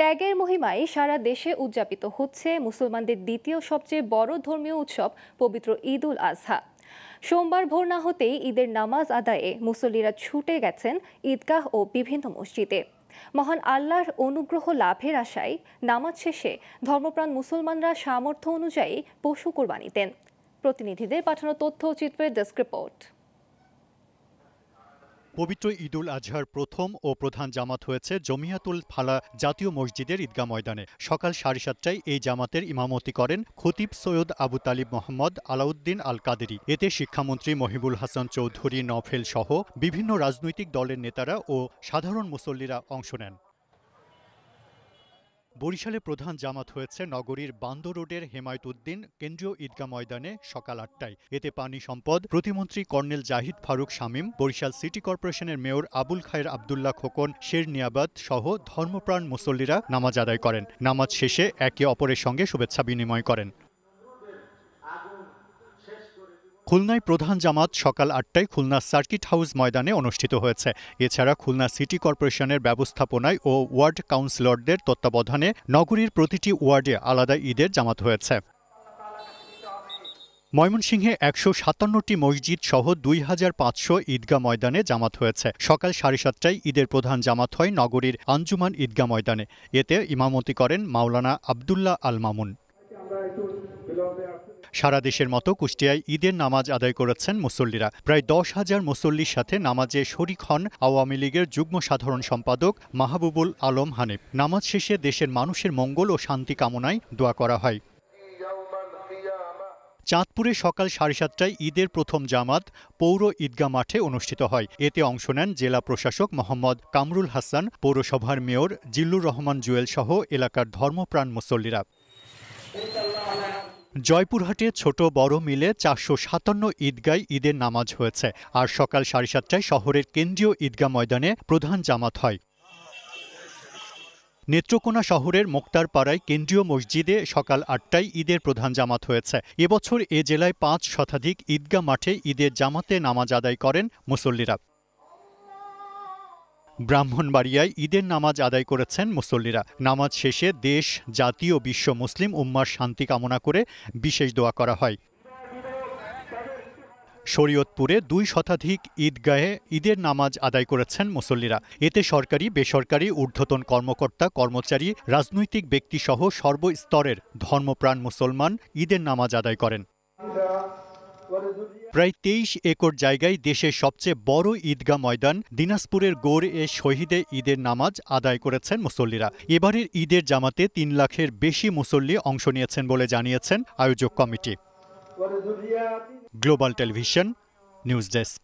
ত্যাগের মহিমায় সারা দেশে উদযাপিত হচ্ছে মুসলমানদের দ্বিতীয় সবচেয়ে বড় ধর্মীয় উৎসব পবিত্র ঈদ উল আজহা সোমবার ভোর না হতেই ঈদের নামাজ আদায়ে মুসল্লিরা ছুটে গেছেন ঈদগাহ ও বিভিন্ন মসজিদে মহান আল্লাহর অনুগ্রহ লাভের আশায় নামাজ শেষে ধর্মপ্রাণ মুসলমানরা সামর্থ্য অনুযায়ী পশু কোরবানি দেন প্রতিনিধিদের পাঠানো তথ্য চিত্রের ডেস্ক রিপোর্ট পবিত্র ঈদুল আজহার প্রথম ও প্রধান জামাত হয়েছে জমিয়াতুল ফালা জাতীয় মসজিদের ঈদগাহ ময়দানে সকাল সাড়ে সাতটায় এই জামাতের ইমামতি করেন খতিব সৈয়দ আবু তালিব মোহাম্মদ আলাউদ্দিন আল কাদেরি এতে শিক্ষামন্ত্রী মহিবুল হাসান চৌধুরী নফেল সহ বিভিন্ন রাজনৈতিক দলের নেতারা ও সাধারণ মুসল্লিরা অংশ নেন বরিশালে প্রধান জামাত হয়েছে নগরীর বান্দর রোডের হেমায়ত উদ্দিন কেন্দ্রীয় ঈদগাহ ময়দানে সকাল আটটায় এতে পানি সম্পদ প্রতিমন্ত্রী কর্নেল জাহিদ ফারুক শামীম বরিশাল সিটি কর্পোরেশনের মেয়র আবুল খায়ের আবদুল্লাহ খোকন শের নিয়াবাদ সহ ধর্মপ্রাণ মুসল্লিরা নামাজ আদায় করেন নামাজ শেষে একে অপরের সঙ্গে শুভেচ্ছা বিনিময় করেন খুলনায় প্রধান জামাত সকাল আটটায় খুলনা সার্কিট হাউস ময়দানে অনুষ্ঠিত হয়েছে এছাড়া খুলনা সিটি কর্পোরেশনের ব্যবস্থাপনায় ও ওয়ার্ড কাউন্সিলরদের তত্ত্বাবধানে নগরীর প্রতিটি ওয়ার্ডে আলাদা ঈদের জামাত হয়েছে ময়মনসিংহে একশো সাতান্নটি মসজিদ সহ দুই হাজার পাঁচশো ঈদগাহ ময়দানে জামাত হয়েছে সকাল সাড়ে সাতটায় ঈদের প্রধান জামাত হয় নগরীর আঞ্জুমান ঈদগাহ ময়দানে এতে ইমামতি করেন মাওলানা আবদুল্লাহ আল মামুন সারা দেশের মতো কুষ্টিয়ায় ঈদের নামাজ আদায় করেছেন মুসল্লিরা প্রায় দশ হাজার মুসল্লির সাথে নামাজে শরিক হন আওয়ামী লীগের যুগ্ম সাধারণ সম্পাদক মাহবুবুল আলম হানিফ নামাজ শেষে দেশের মানুষের মঙ্গল ও শান্তি কামনায় দোয়া করা হয় চাঁদপুরে সকাল সাড়ে সাতটায় ঈদের প্রথম জামাত পৌর ঈদগা মাঠে অনুষ্ঠিত হয় এতে অংশ নেন জেলা প্রশাসক মোহাম্মদ কামরুল হাসান পৌরসভার মেয়র জিল্লুর রহমান জুয়েল সহ এলাকার ধর্মপ্রাণ মুসল্লিরা জয়পুরহাটে ছোট বড় মিলে চারশো সাতান্ন ঈদগায় ঈদের নামাজ হয়েছে আর সকাল সাড়ে সাতটায় শহরের কেন্দ্রীয় ঈদগাহ ময়দানে প্রধান জামাত হয় নেত্রকোনা শহরের মোক্তারপাড়ায় কেন্দ্রীয় মসজিদে সকাল আটটায় ঈদের প্রধান জামাত হয়েছে এবছর এ জেলায় পাঁচ শতাধিক ঈদগাহ মাঠে ঈদের জামাতে নামাজ আদায় করেন মুসল্লিরা ব্রাহ্মণবাড়িয়ায় ঈদের নামাজ আদায় করেছেন মুসল্লিরা নামাজ শেষে দেশ জাতি ও বিশ্ব মুসলিম উম্মার শান্তি কামনা করে বিশেষ দোয়া করা হয় শরীয়তপুরে দুই শতাধিক ঈদগাহে ঈদের নামাজ আদায় করেছেন মুসল্লিরা এতে সরকারি বেসরকারি ঊর্ধ্বতন কর্মকর্তা কর্মচারী রাজনৈতিক ব্যক্তিসহ সর্বস্তরের ধর্মপ্রাণ মুসলমান ঈদের নামাজ আদায় করেন প্রায় তেইশ একর জায়গায় দেশের সবচেয়ে বড় ঈদগাহ ময়দান দিনাজপুরের গোড় এ শহীদে ঈদের নামাজ আদায় করেছেন মুসল্লিরা এবারের ঈদের জামাতে তিন লাখের বেশি মুসল্লি অংশ নিয়েছেন বলে জানিয়েছেন আয়োজক committee global television news desk